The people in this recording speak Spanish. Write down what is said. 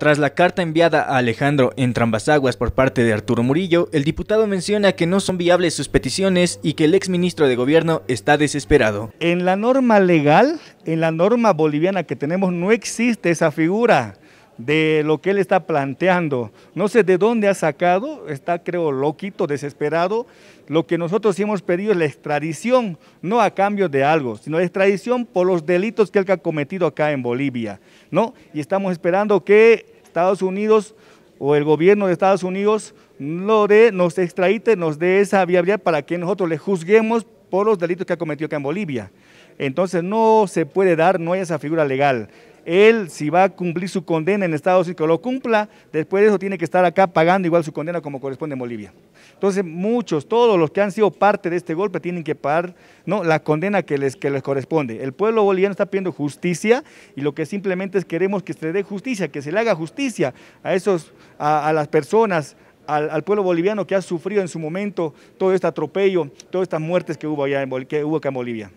Tras la carta enviada a Alejandro en Trambasaguas por parte de Arturo Murillo, el diputado menciona que no son viables sus peticiones y que el exministro de gobierno está desesperado. En la norma legal, en la norma boliviana que tenemos, no existe esa figura de lo que él está planteando. No sé de dónde ha sacado, está creo loquito, desesperado. Lo que nosotros hemos pedido es la extradición, no a cambio de algo, sino la extradición por los delitos que él ha cometido acá en Bolivia, ¿no? Y estamos esperando que Estados Unidos o el gobierno de Estados Unidos lo de, nos extradite, nos dé esa viabilidad para que nosotros le juzguemos por los delitos que ha cometido acá en Bolivia. Entonces no se puede dar, no hay esa figura legal. Él, si va a cumplir su condena en Estados Unidos, que lo cumpla, después de eso tiene que estar acá pagando igual su condena como corresponde en Bolivia. Entonces, muchos, todos los que han sido parte de este golpe tienen que pagar ¿no? la condena que les, les corresponde. El pueblo boliviano está pidiendo justicia y lo que simplemente es queremos que se le dé justicia, que se le haga justicia a, esos, a, las personas, al, pueblo boliviano que ha sufrido en su momento todo este atropello, todas estas muertes que hubo, allá en, que hubo acá en Bolivia.